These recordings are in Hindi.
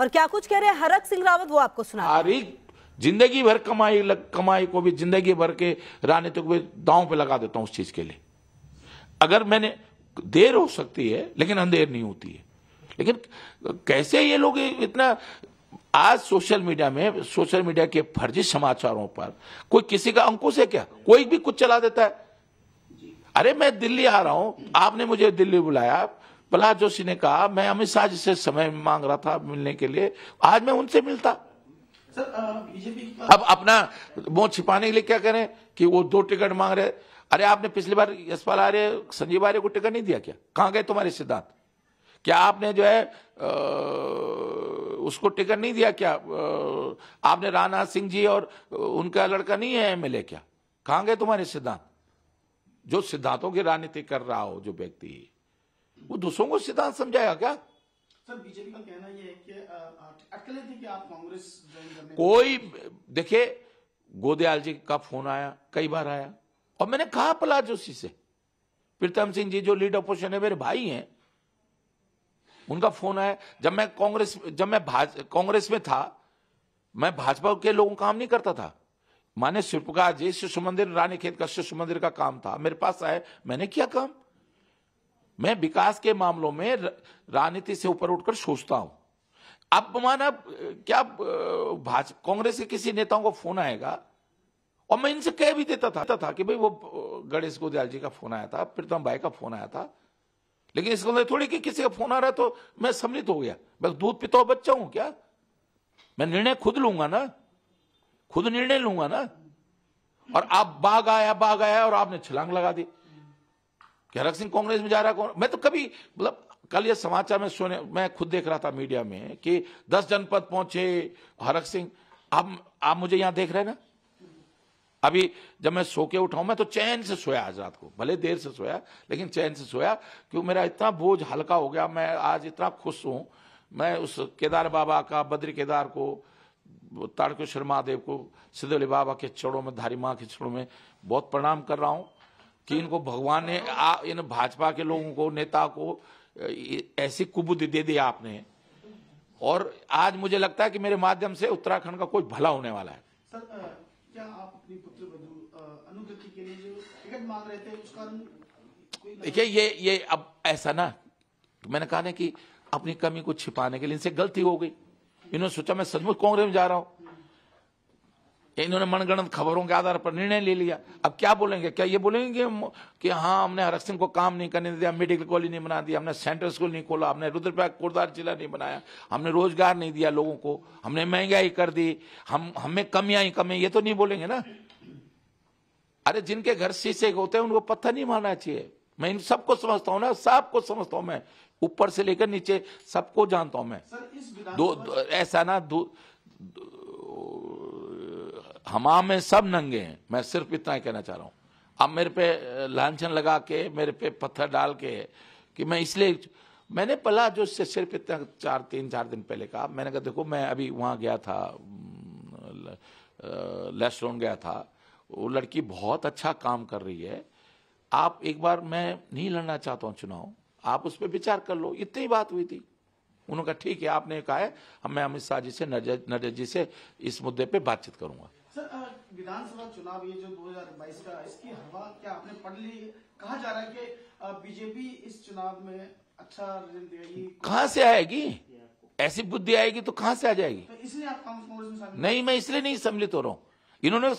और क्या कुछ कह रहे हैं हरक सिंह रावत वो आपको सुना जिंदगी भर कमाई लग, कमाई को भी जिंदगी भर के राजनीतिक तक भी दांव पे लगा देता हूं उस चीज के लिए अगर मैंने देर हो सकती है लेकिन अंधेर नहीं होती है लेकिन कैसे ये लोग इतना आज सोशल मीडिया में सोशल मीडिया के फर्जी समाचारों पर कोई किसी का अंकुश है क्या कोई भी कुछ चला देता है अरे मैं दिल्ली आ रहा हूं आपने मुझे दिल्ली बुलाया प्रहलाद जोशी ने कहा मैं अमित शाह जी से समय मांग रहा था मिलने के लिए आज मैं उनसे मिलता अब अपना मुंह छिपाने के लिए क्या करें कि वो दो टिकट मांग रहे अरे आपने पिछली बार यशपाल आर्य संजीव आर्य को टिकट नहीं दिया क्या कहा गए तुम्हारे सिद्धांत क्या आपने जो है आ, उसको टिकट नहीं दिया क्या आ, आपने राणा सिंह जी और उनका लड़का नहीं है एमएलए क्या कहा गए तुम्हारे सिद्धांत जो सिद्धांतों की राजनीति कर रहा हो जो व्यक्ति वो दूसरों को सिद्धांत समझाएगा क्या सर बीजेपी का कहना ये है कि थी कि आप कांग्रेस कोई देखिए गोदयाल जी का फोन आया कई बार आया और मैंने कहा पला जोशी से प्रीतम सिंह जी जो लीड अपोजिशन है मेरे भाई हैं उनका फोन आया जब मैं कांग्रेस जब मैं कांग्रेस में था मैं भाजपा के लोगों काम नहीं करता था माने शिल्पकार जी शिशु मंदिर रानीखेत का शिशु मंदिर का काम था मेरे पास आए मैंने किया काम मैं विकास के मामलों में राजनीति से ऊपर उठकर सोचता हूं अब माना क्या भाजपा कांग्रेस के किसी नेताओं को फोन आएगा और मैं इनसे कह भी देता था, था कि भाई वो गणेश गोदयाल जी का फोन आया था प्रीतम भाई का फोन आया था लेकिन इसको मतलब थोड़ी कि किसी का फोन आ रहा तो मैं सम्मिलित हो गया मैं तो दूध पिता हूं बच्चा हूं क्या मैं निर्णय खुद लूंगा ना खुद निर्णय लूंगा ना और आप बाघ आया बाघ आया और आपने छलांग लगा दी हरक सिंह कांग्रेस में जा रहा है मैं तो कभी मतलब कल ये समाचार में सुने मैं खुद देख रहा था मीडिया में कि दस जनपद पहुंचे हरक सिंह आप आप मुझे यहां देख रहे हैं ना अभी जब मैं सो के उठाऊं मैं तो चैन से सोया आज रात को भले देर से सोया लेकिन चैन से सोया क्योंकि मेरा इतना बोझ हल्का हो गया मैं आज इतना खुश हूं मैं उस केदार बाबा का बद्री केदार को शर्मा महादेव को सिद्धोली बाबा के चरणों में धारी माँ के चरणों में बहुत प्रणाम कर रहा हूं कि इनको भगवान ने आ, इन भाजपा के लोगों को नेता को ऐसी कुबुद्धि दे दी आपने और आज मुझे लगता है कि मेरे माध्यम से उत्तराखंड का कोई भला होने वाला है सर क्या आप अपनी पुत्र अनुगति के लिए जो मांग रहे थे उसका देखिए ये ये अब ऐसा ना मैंने कहा ना कि अपनी कमी को छिपाने के लिए इनसे गलती हो गई इन्होंने सोचा मैं सचमुच कांग्रेस में जा रहा हूं इन्होंने मनगणन खबरों के आधार पर निर्णय ले लिया अब क्या बोलेंगे क्या ये बोलेंगे कि हाँ हमने हरक सिंह को काम नहीं करने दिया मेडिकल कॉलेज नहीं बना दिया हमने सेंट्रल स्कूल नहीं खोला हमने रुद्रप्रयाग कोरदार जिला नहीं बनाया हमने रोजगार नहीं दिया लोगों को हमने महंगाई कर दी हम हमें कमियां ही कमी ये तो नहीं बोलेंगे ना अरे जिनके घर शीशे होते हैं उनको पत्थर नहीं मारना चाहिए मैं इन सबको समझता हूँ ना सबको समझता हूँ मैं ऊपर से लेकर नीचे सबको जानता हूँ मैं दो, ऐसा ना दो हमाम में सब नंगे हैं मैं सिर्फ इतना ही कहना चाह रहा हूं अब मेरे पे लाछन लगा के मेरे पे पत्थर डाल के कि मैं इसलिए मैंने पला जो सिर्फ इतना चार तीन चार दिन पहले कहा मैंने कहा देखो मैं अभी वहां गया था लेस्टोन गया था वो लड़की बहुत अच्छा काम कर रही है आप एक बार मैं नहीं लड़ना चाहता हूँ चुनाव आप उस पर विचार कर लो इतनी बात हुई थी उन्होंने कहा ठीक है आपने कहा है हम मैं अमित शाह जी से नरेंद्र जी से इस मुद्दे पे बातचीत करूंगा विधानसभा चुनाव ये जो 2022 का इसकी हवा क्या आपने पढ़ ली कहा जा रहा है कि बीजेपी इस चुनाव में अच्छा रिजल्ट देगी कहाँ से आएगी ऐसी बुद्धि आएगी तो कहाँ से आ जाएगी तो इसलिए आप कांग्रेस में नहीं मैं इसलिए नहीं सम्मिलित हो रहा हूँ इन्होंने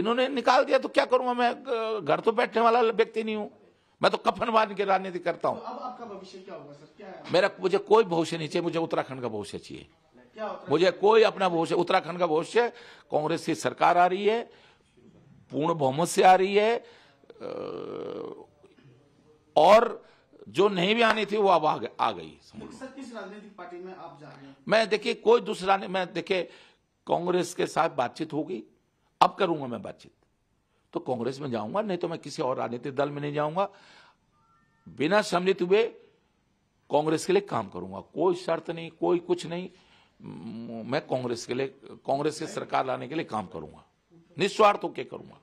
इन्होंने निकाल दिया तो क्या करूंगा मैं घर तो बैठने वाला व्यक्ति नहीं हूँ मैं तो कफन कफनवाद की राजनीति करता हूँ तो मेरा मुझे कोई भविष्य नहीं चाहिए मुझे उत्तराखंड का भविष्य चाहिए मुझे कोई अपना भविष्य उत्तराखंड का भविष्य कांग्रेस की सरकार आ रही है पूर्ण बहुमत से आ रही है और जो नहीं भी आनी थी वो अब आ गई किस राजनीतिक पार्टी में आप जा रहे हैं मैं देखिए कोई दूसरा मैं देखिए कांग्रेस के साथ बातचीत होगी अब करूंगा मैं बातचीत तो कांग्रेस में जाऊंगा नहीं तो मैं किसी और राजनीतिक दल में नहीं जाऊंगा बिना सम्मिलित हुए कांग्रेस के लिए काम करूंगा कोई शर्त नहीं कोई कुछ नहीं मैं कांग्रेस के लिए कांग्रेस की सरकार लाने के लिए काम करूंगा निस्वार्थ होकर करूंगा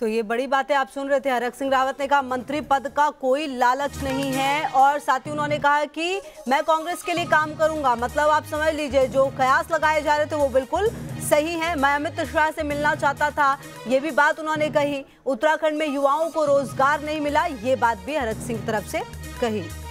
तो ये बड़ी बातें आप सुन रहे थे हरक सिंह रावत ने कहा मंत्री पद का कोई लालच नहीं है और साथ ही उन्होंने कहा कि मैं कांग्रेस के लिए काम करूंगा मतलब आप समझ लीजिए जो कयास लगाए जा रहे थे वो बिल्कुल सही है मैं अमित शाह से मिलना चाहता था ये भी बात उन्होंने कही उत्तराखंड में युवाओं को रोजगार नहीं मिला ये बात भी हरक सिंह तरफ से कही